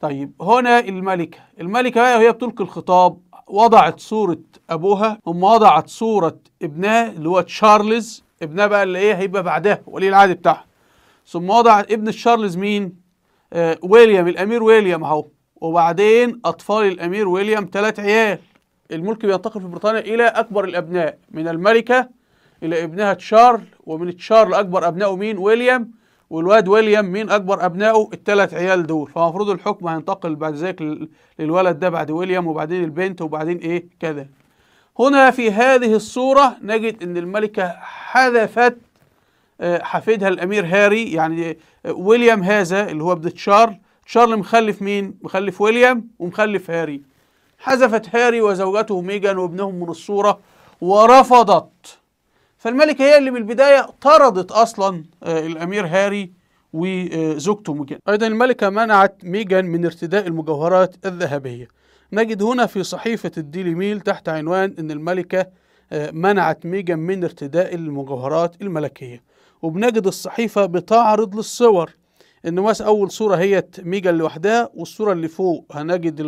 طيب هنا الملكة الملكة بقى وهي بتلقي الخطاب وضعت صورة أبوها ثم وضعت صورة ابنها اللي هو تشارلز ابنها بقى اللي ايه هيبقى بعدها ولي العهد بتاعها ثم وضعت ابن تشارلز مين؟ آه ويليام الأمير ويليام أهو وبعدين أطفال الأمير ويليام ثلاث عيال الملك بينتقل في بريطانيا إلى أكبر الأبناء من الملكة إلى ابنها تشارل ومن تشارل أكبر أبنائه مين؟ ويليام والواد ويليام مين اكبر ابنائه الثلاث عيال دول فمفروض الحكم هينتقل بعد ذلك للولد ده بعد ويليام وبعدين البنت وبعدين ايه كذا هنا في هذه الصورة نجد ان الملكة حذفت آه، حفيدها الامير هاري يعني آه، ويليام هذا اللي هو ابن تشارل تشارل مخلف مين مخلف ويليام ومخلف هاري حذفت هاري وزوجته ميجان وابنهم من الصورة ورفضت فالملكة هي اللي من البداية طردت أصلا آه، الأمير هاري وزوجته ميجان أيضا الملكة منعت ميجان من ارتداء المجوهرات الذهبية نجد هنا في صحيفة الديلي ميل تحت عنوان أن الملكة آه، منعت ميجان من ارتداء المجوهرات الملكية وبنجد الصحيفة بتعرض للصور ان مثلا اول صوره هي ميجا لوحدها والصوره اللي فوق هنجد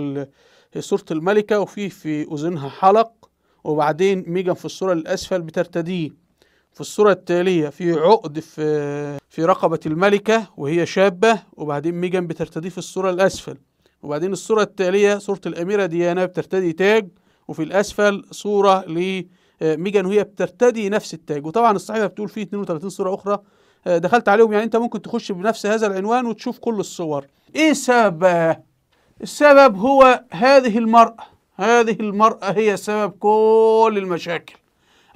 صوره الملكه وفي في اذنها حلق وبعدين ميجا في الصوره اللي اسفل بترتديه في الصورة التالية في عقد في, في رقبة الملكة وهي شابة وبعدين ميجن بترتديه في الصورة الأسفل وبعدين الصورة التالية صورة الأميرة ديانا بترتدي تاج وفي الأسفل صورة لميجن آه، وهي بترتدي نفس التاج وطبعا الصحيفة بتقول فيه 32 صورة أخرى آه، دخلت عليهم يعني أنت ممكن تخش بنفس هذا العنوان وتشوف كل الصور إيه السبب؟ السبب هو هذه المرأة هذه المرأة هي سبب كل المشاكل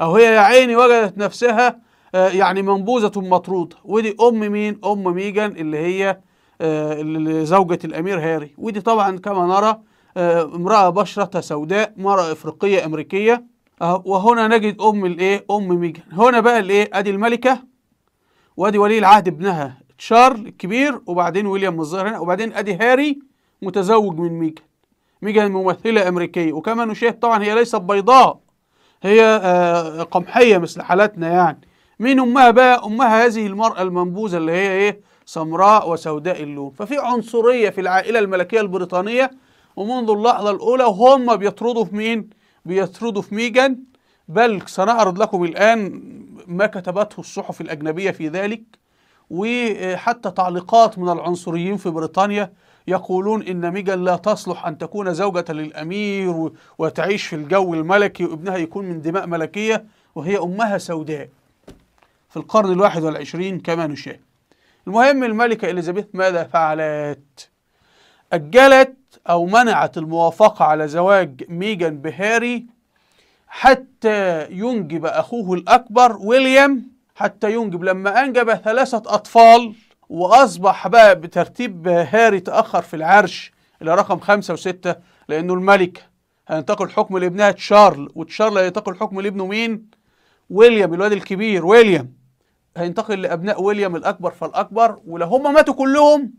أو هي يا عيني وجدت نفسها آه، يعني منبوذة مطرودة ودي أم مين؟ أم ميجان اللي هي آه، زوجة الأمير هاري ودي طبعا كما نرى آه، امرأة بشرة سوداء امرأة إفريقية أمريكية وهنا نجد أم الإيه؟ أم ميجان هنا بقى الإيه؟ أدي الملكة وأدي ولي العهد ابنها تشارل الكبير وبعدين ويليام الظاهر هنا وبعدين أدي هاري متزوج من ميجان ميجان ممثلة أمريكية وكما نشاهد طبعا هي ليست بيضاء هي آه، قمحية مثل حالتنا يعني مين أمها بقى أمها هذه المرأة المنبوذة اللي هي إيه سمراء وسوداء اللون ففي عنصرية في العائلة الملكية البريطانية ومنذ اللحظة الأولى هم بيطردوا في مين بيطردوا في ميجان بل سنعرض لكم الآن ما كتبته الصحف الأجنبية في ذلك وحتى تعليقات من العنصريين في بريطانيا يقولون إن ميجان لا تصلح أن تكون زوجة للأمير وتعيش في الجو الملكي وابنها يكون من دماء ملكية وهي أمها سوداء في القرن الواحد والعشرين كما نشاهد المهم الملكة إليزابيث ماذا فعلت؟ أجلت أو منعت الموافقة على زواج ميجان بهاري حتى ينجب أخوه الأكبر ويليام حتى ينجب لما أنجب ثلاثة أطفال واصبح بقى بترتيب هاري تاخر في العرش الى رقم خمسة وستة لانه الملكه هينتقل الحكم لابنها تشارل وتشارل هينتقل الحكم لابنه مين ويليام الواد الكبير ويليام هينتقل لابناء ويليام الاكبر فالاكبر ولو هم ماتوا كلهم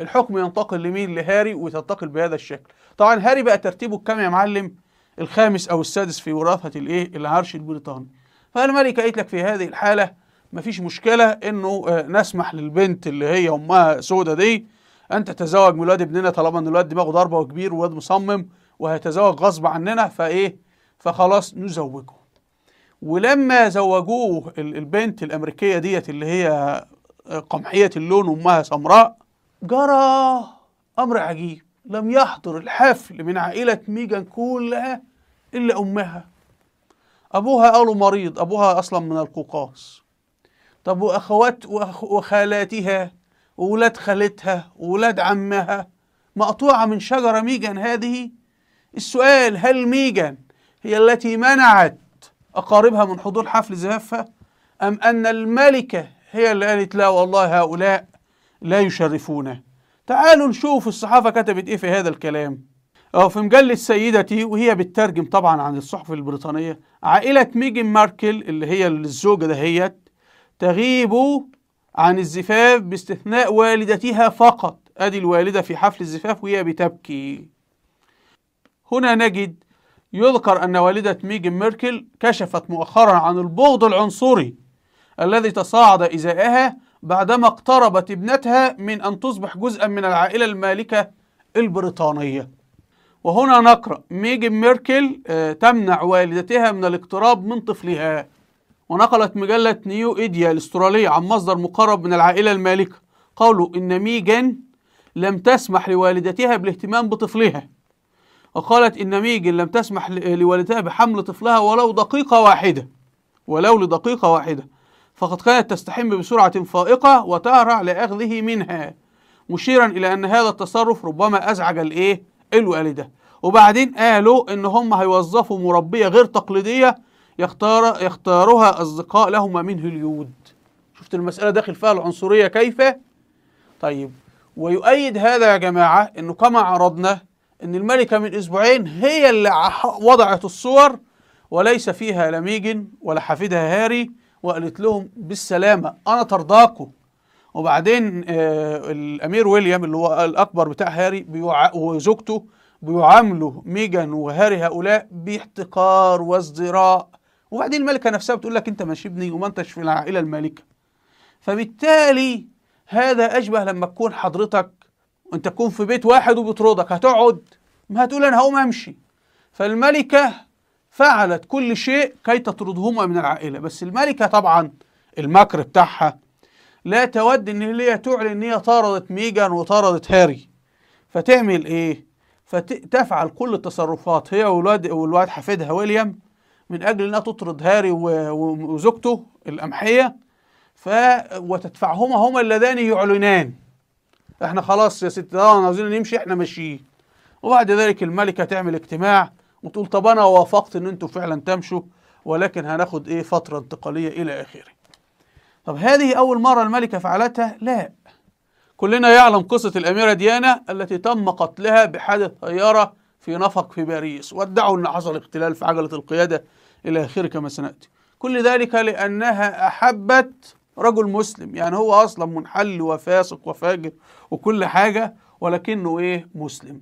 الحكم ينتقل لمين لهاري وتنتقل بهذا الشكل طبعا هاري بقى ترتيبه كام يا معلم الخامس او السادس في وراثه الايه العرش البريطاني فالملكه قالت لك في هذه الحاله مفيش مشكلة انه آه، نسمح للبنت اللي هي امها سودة دي ان تتزوج من الواد ابننا طالما ان الواد دماغه ضربة وكبير وواد مصمم وهيتزوج غصب عننا فايه فخلاص نزوجه ولما زوجوه البنت الامريكية ديت اللي هي آه، قمحية اللون امها سمراء جرى امر عجيب لم يحضر الحفل من عائلة ميجان كلها الا امها ابوها قالوا مريض ابوها اصلا من القوقاز طب واخوات وخالاتها وولاد خالتها وولاد عمها مقطوعه من شجره ميجان هذه السؤال هل ميجان هي التي منعت اقاربها من حضور حفل زفافها ام ان الملكه هي اللي قالت لا والله هؤلاء لا يشرفونه تعالوا نشوف الصحافه كتبت ايه في هذا الكلام أو في مجلة سيدتي وهي بتترجم طبعا عن الصحف البريطانية عائلة ميجن ماركل اللي هي الزوجة دهيت تغيب عن الزفاف باستثناء والدتها فقط أدي الوالدة في حفل الزفاف وهي بتبكي هنا نجد يذكر أن والدة ميجن ميركل كشفت مؤخرا عن البغض العنصري الذي تصاعد إزاءها بعدما اقتربت ابنتها من أن تصبح جزءا من العائلة المالكة البريطانية وهنا نقرأ ميجن ميركل آه، تمنع والدتها من الاقتراب من طفلها ونقلت مجلة نيو إيديا الأسترالية عن مصدر مقرب من العائلة المالكة قالوا إن ميجن لم تسمح لوالدتها بالاهتمام بطفلها وقالت إن ميجن لم تسمح لوالدتها بحمل طفلها ولو دقيقة واحدة ولو لدقيقة واحدة فقد كانت تستحم بسرعة فائقة وتهرع لأخذه منها مشيرا إلى أن هذا التصرف ربما أزعج الإيه الوالدة وبعدين قالوا إن هم هيوظفوا مربية غير تقليدية يختار يختارها أصدقاء لهما من هوليود شفت المسألة داخل فيها العنصرية كيف؟ طيب ويؤيد هذا يا جماعة أنه كما عرضنا أن الملكة من أسبوعين هي اللي وضعت الصور وليس فيها لا ميجن ولا حفيدها هاري وقالت لهم بالسلامة أنا ترضاكم وبعدين آه، الأمير ويليام اللي هو الأكبر بتاع هاري وزوجته بيعاملوا ميجان وهاري هؤلاء باحتقار وازدراء وبعدين الملكه نفسها بتقول لك انت ماشي ابني وما انتش في العائله المالكه فبالتالي هذا اشبه لما تكون حضرتك وانت تكون في بيت واحد وبيطردك هتقعد ما هتقول انا هقوم امشي فالملكه فعلت كل شيء كي تطردهما من العائله بس الملكه طبعا المكر بتاعها لا تود ان هي تعلن ان هي طردت ميجان وطردت هاري فتعمل ايه فتفعل كل التصرفات هي والواد والواد حفيدها ويليام من أجل أنها تطرد هاري وزوجته الأمحية ف وتدفعهما هما اللذان يعلنان احنا خلاص يا ست اه عاوزين نمشي احنا ماشيين وبعد ذلك الملكة تعمل اجتماع وتقول طب انا وافقت ان انتوا فعلا تمشوا ولكن هناخد ايه فترة انتقالية الى اخره طب هذه اول مرة الملكة فعلتها لا كلنا يعلم قصة الاميرة ديانا التي تم قتلها بحادث طيارة في نفق في باريس وادعوا ان حصل اختلال في عجلة القيادة إلى آخره كما سنأتي كل ذلك لأنها أحبت رجل مسلم يعني هو أصلا منحل وفاسق وفاجر وكل حاجة ولكنه إيه مسلم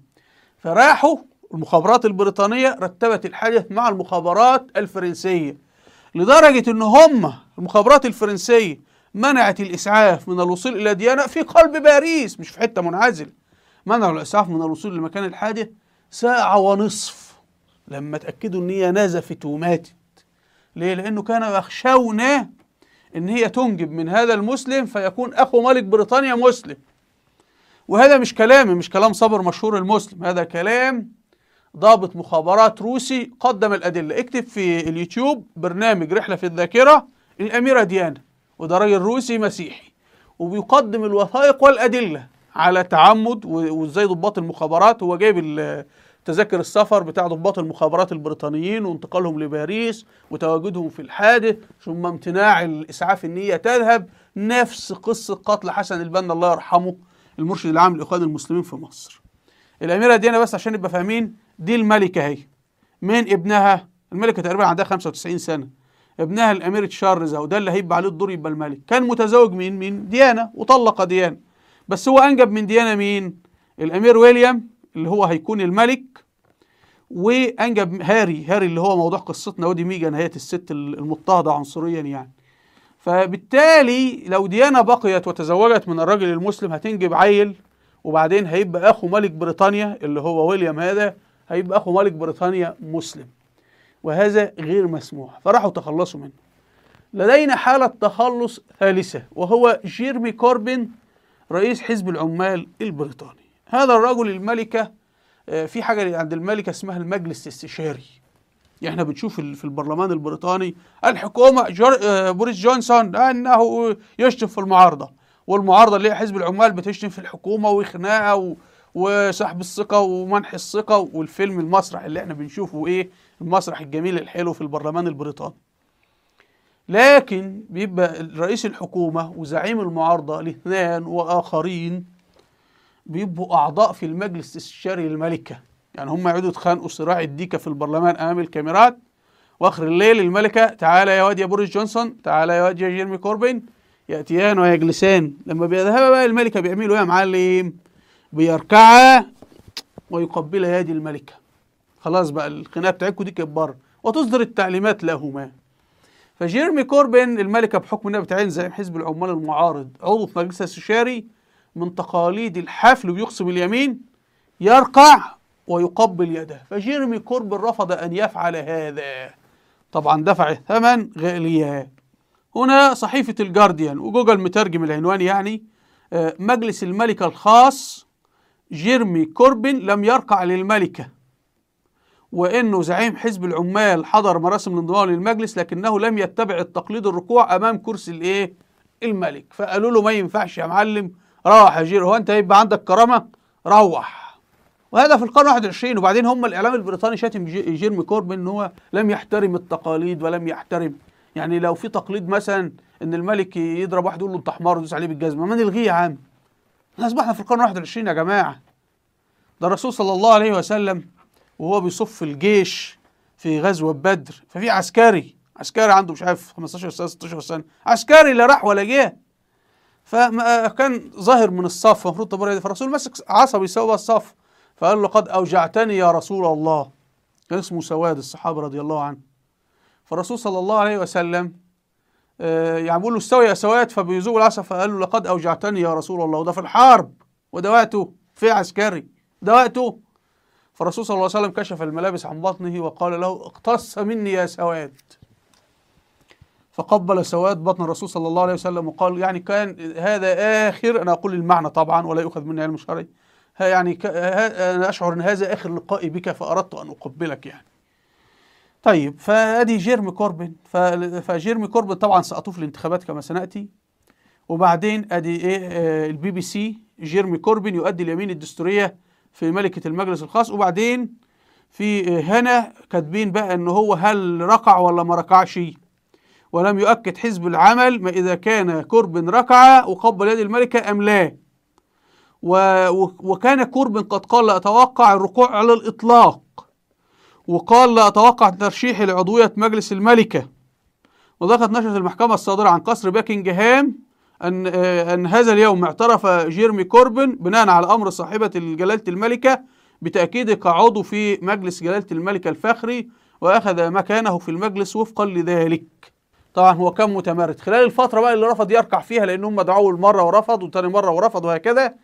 فراحوا المخابرات البريطانية رتبت الحدث مع المخابرات الفرنسية لدرجة أن هم المخابرات الفرنسية منعت الإسعاف من الوصول إلى ديانا في قلب باريس مش في حتة منعزلة منعوا الإسعاف من الوصول لمكان الحادث ساعة ونصف لما اتاكدوا ان هي نزفت وماتت ليه لانه كانوا يخشون ان هي تنجب من هذا المسلم فيكون اخو ملك بريطانيا مسلم وهذا مش كلامي مش كلام صبر مشهور المسلم هذا كلام ضابط مخابرات روسي قدم الادله اكتب في اليوتيوب برنامج رحله في الذاكره الاميره ديانا وده راجل روسي مسيحي وبيقدم الوثائق والادله على تعمد وازاي ضباط المخابرات هو جايب تذاكر السفر بتاع ضباط المخابرات البريطانيين وانتقالهم لباريس وتواجدهم في الحادث ثم امتناع الاسعاف النيه تذهب نفس قصه قتل حسن البنا الله يرحمه المرشد العام لاخوان المسلمين في مصر. الاميره ديانا بس عشان نبقى فاهمين دي الملكه اهي. من ابنها؟ الملكه تقريبا عندها 95 سنه. ابنها الامير تشارلز وده ده اللي هيبقى عليه الدور يبقى الملك. كان متزوج من مين؟ ديانا وطلق ديانا. بس هو انجب من ديانا مين؟ الامير ويليام اللي هو هيكون الملك وانجب هاري هاري اللي هو موضوع قصتنا ودي ميجا نهايه الست المضطهده عنصريا يعني فبالتالي لو ديانا بقيت وتزوجت من الراجل المسلم هتنجب عيل وبعدين هيبقى اخو ملك بريطانيا اللي هو ويليام هذا هيبقى اخو ملك بريطانيا مسلم وهذا غير مسموح فراحوا تخلصوا منه لدينا حالة تخلص ثالثة وهو جيرمي كوربين رئيس حزب العمال البريطاني هذا الرجل الملكة آه، في حاجة عند الملكة اسمها المجلس الاستشاري احنا بنشوف في البرلمان البريطاني الحكومة آه، بوريس جونسون انه يشتم في المعارضة والمعارضة اللي هي حزب العمال بتشتم في الحكومة وخناقة و... وسحب الثقة ومنح الثقة والفيلم المسرح اللي احنا بنشوفه ايه المسرح الجميل الحلو في البرلمان البريطاني لكن بيبقى رئيس الحكومة وزعيم المعارضة الاثنان وآخرين بيبقوا اعضاء في المجلس الاستشاري للملكه يعني هم يقعدوا يتخانقوا صراع الديكه في البرلمان امام الكاميرات واخر الليل الملكه تعالى يا واد يا بوريس جونسون تعالى يا واد يا جيرمي كوربين ياتيان ويجلسان لما بيذهب بقى الملكه بيعملوا ايه يا معلم بيركعا ويقبل يد الملكه خلاص بقى الخناقه بتاعتكم دي كانت بره وتصدر التعليمات لهما فجيرمي كوربين الملكه بحكم انها بتعين زعيم حزب العمال المعارض عضو في مجلسها الاستشاري من تقاليد الحفل ويقسم اليمين يرقع ويقبل يده فجيرمي كوربن رفض أن يفعل هذا طبعا دفع الثمن غاليا هنا صحيفة الجارديان وجوجل مترجم العنوان يعني آه، مجلس الملكة الخاص جيرمي كوربن لم يرقع للملكة وأنه زعيم حزب العمال حضر مراسم الانضمام للمجلس لكنه لم يتبع التقليد الركوع أمام كرسي الإيه؟ الملك فقالوا له ما ينفعش يا معلم روح يا جيرو هو انت يبقى عندك كرامه روح وهذا في القرن 21 وبعدين هم الاعلام البريطاني شاتم جيرمي كوربن ان هو لم يحترم التقاليد ولم يحترم يعني لو في تقليد مثلا ان الملك يضرب واحد يقول له انت حمار ويدوس عليه بالجزمه ما نلغيه يا عم احنا اصبحنا في القرن 21 يا جماعه ده الرسول صلى الله عليه وسلم وهو بيصف الجيش في غزوه بدر ففي عسكري عسكري عنده مش عارف 15 سنه 16 سنه عسكري لا راح ولا جه فكان ظاهر من الصف المفروض طب فالرسول مسك عصا بيساوي الصف فقال له قد اوجعتني يا رسول الله كان اسمه سواد الصحابه رضي الله عنه فالرسول صلى الله عليه وسلم آه، يعني بيقول له استوي يا سواد فبيزوق العصا فقال له لقد اوجعتني يا رسول الله وده في الحرب وده وقته في عسكري ده وقته فالرسول صلى الله عليه وسلم كشف الملابس عن بطنه وقال له اقتص مني يا سواد فقبل سواد بطن الرسول صلى الله عليه وسلم وقال يعني كان هذا آخر أنا أقول المعنى طبعا ولا يؤخذ مني علم شرعي يعني أنا أشعر أن هذا آخر لقائي بك فأردت أن أقبلك يعني طيب فادي جيرمي كوربن فجيرمي كوربن طبعا سأطوف الانتخابات كما سنأتي وبعدين ادي ايه آه، البي بي سي جيرمي كوربن يؤدي اليمين الدستوريه في ملكه المجلس الخاص وبعدين في آه، هنا كاتبين بقى ان هو هل ركع ولا ما ركعش ولم يؤكد حزب العمل ما إذا كان كرب ركع وقبل يد الملكة أم لا وكان كرب قد قال لا أتوقع الركوع على الإطلاق وقال لا أتوقع ترشيح لعضوية مجلس الملكة وذكرت نشرة المحكمة الصادرة عن قصر باكنجهام أن أن هذا اليوم اعترف جيرمي كوربن بناء على أمر صاحبة جلالة الملكة بتأكيده كعضو في مجلس جلالة الملكة الفخري وأخذ مكانه في المجلس وفقا لذلك طبعا هو كان متمرد خلال الفترة بقى اللي رفض يركع فيها لأن هم دعوه المرة ورفضوا وتاني مرة ورفض وهكذا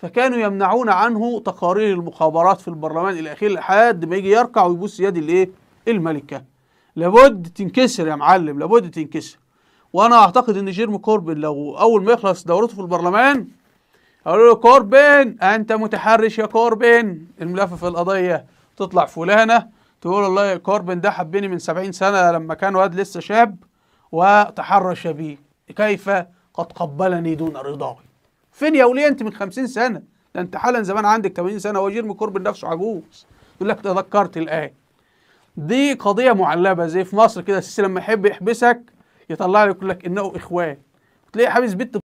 فكانوا يمنعون عنه تقارير المخابرات في البرلمان إلى آخره لحد ما يجي يركع ويبوس يد الإيه؟ الملكة لابد تنكسر يا معلم لابد تنكسر وأنا أعتقد إن جيرمي كوربن لو أول ما يخلص دورته في البرلمان قالوا له كوربن أنت متحرش يا كوربن الملفف القضية تطلع فلانة تقول والله كوربن ده حبني من 70 سنة لما كان واد لسه شاب وتحرش بي كيف قد قبلني دون رضاي فين يا وليه انت من خمسين سنة ده انت حالا زمان عندك 80 سنة وجير من كرب نفسه عجوز يقول لك تذكرت الآية دي قضية معلبة زي في مصر كده السيسي لما يحب يحبسك يطلع لك يقول لك انه اخوان تلاقي حابس بنت